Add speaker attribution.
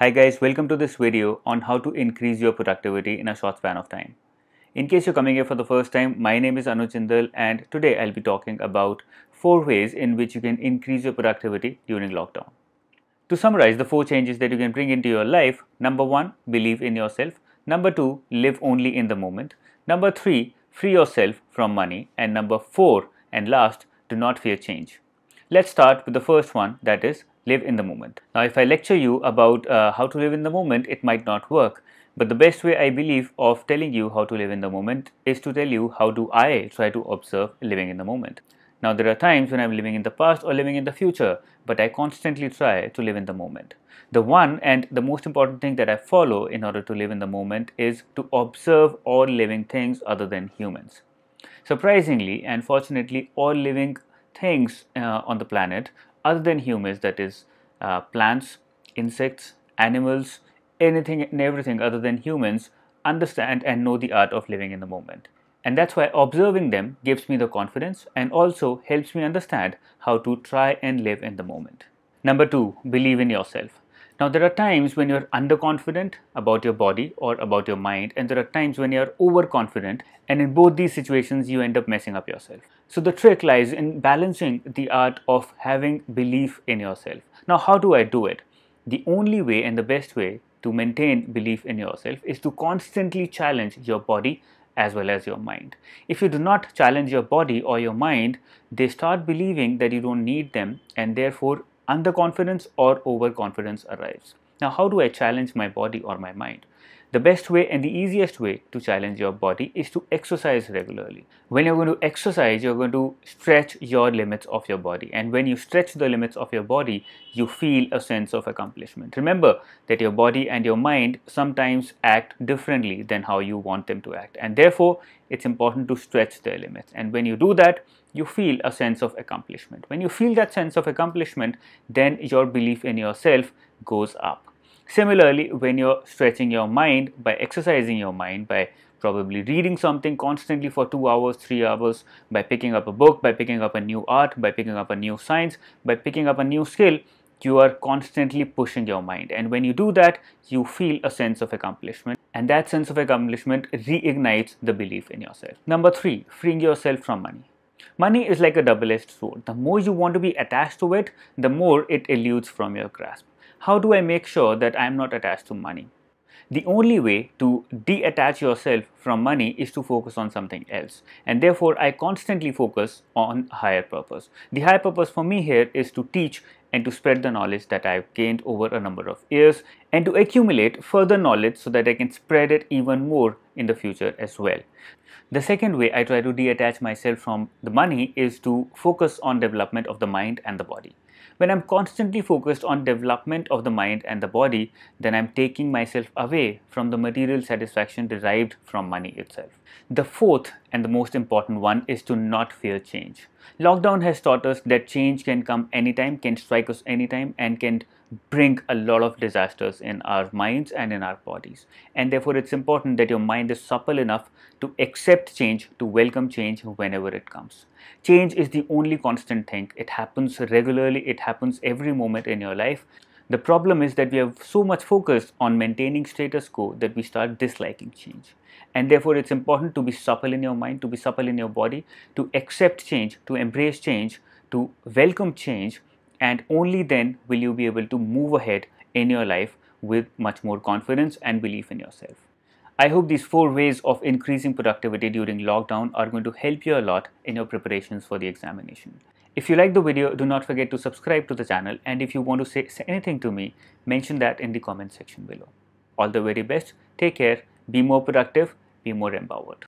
Speaker 1: Hi guys, welcome to this video on how to increase your productivity in a short span of time. In case you're coming here for the first time, my name is Anuj Jindal and today I'll be talking about four ways in which you can increase your productivity during lockdown. To summarize the four changes that you can bring into your life, number one, believe in yourself. Number two, live only in the moment. Number three, free yourself from money. And number four, and last, do not fear change. Let's start with the first one that is live in the moment. Now, if I lecture you about uh, how to live in the moment, it might not work. But the best way I believe of telling you how to live in the moment is to tell you how do I try to observe living in the moment. Now, there are times when I'm living in the past or living in the future, but I constantly try to live in the moment. The one and the most important thing that I follow in order to live in the moment is to observe all living things other than humans. Surprisingly and fortunately, all living things uh, on the planet other than humans that is uh, plants insects animals anything and everything other than humans understand and know the art of living in the moment and that's why observing them gives me the confidence and also helps me understand how to try and live in the moment number 2 believe in yourself now, there are times when you're underconfident about your body or about your mind, and there are times when you're overconfident, and in both these situations, you end up messing up yourself. So, the trick lies in balancing the art of having belief in yourself. Now, how do I do it? The only way and the best way to maintain belief in yourself is to constantly challenge your body as well as your mind. If you do not challenge your body or your mind, they start believing that you don't need them and therefore underconfidence or overconfidence arrives. Now, how do I challenge my body or my mind? The best way and the easiest way to challenge your body is to exercise regularly. When you're going to exercise, you're going to stretch your limits of your body. And when you stretch the limits of your body, you feel a sense of accomplishment. Remember that your body and your mind sometimes act differently than how you want them to act. And therefore, it's important to stretch their limits. And when you do that, you feel a sense of accomplishment. When you feel that sense of accomplishment, then your belief in yourself goes up. Similarly, when you're stretching your mind by exercising your mind, by probably reading something constantly for two hours, three hours, by picking up a book, by picking up a new art, by picking up a new science, by picking up a new skill, you are constantly pushing your mind. And when you do that, you feel a sense of accomplishment. And that sense of accomplishment reignites the belief in yourself. Number three, freeing yourself from money. Money is like a double-edged sword. The more you want to be attached to it, the more it eludes from your grasp how do I make sure that I am not attached to money? The only way to detach yourself from money is to focus on something else. And therefore, I constantly focus on higher purpose. The higher purpose for me here is to teach and to spread the knowledge that I've gained over a number of years and to accumulate further knowledge so that I can spread it even more in the future as well. The second way I try to detach myself from the money is to focus on development of the mind and the body. When I'm constantly focused on development of the mind and the body, then I'm taking myself away from the material satisfaction derived from money itself. The fourth and the most important one is to not fear change. Lockdown has taught us that change can come anytime, can strike us anytime, and can bring a lot of disasters in our minds and in our bodies. And therefore, it's important that your mind is supple enough to accept change, to welcome change whenever it comes. Change is the only constant thing. It happens regularly, it happens every moment in your life. The problem is that we have so much focus on maintaining status quo that we start disliking change. And therefore, it's important to be supple in your mind, to be supple in your body, to accept change, to embrace change, to welcome change and only then will you be able to move ahead in your life with much more confidence and belief in yourself. I hope these four ways of increasing productivity during lockdown are going to help you a lot in your preparations for the examination. If you like the video, do not forget to subscribe to the channel and if you want to say anything to me, mention that in the comment section below. All the very best, take care, be more productive, be more empowered.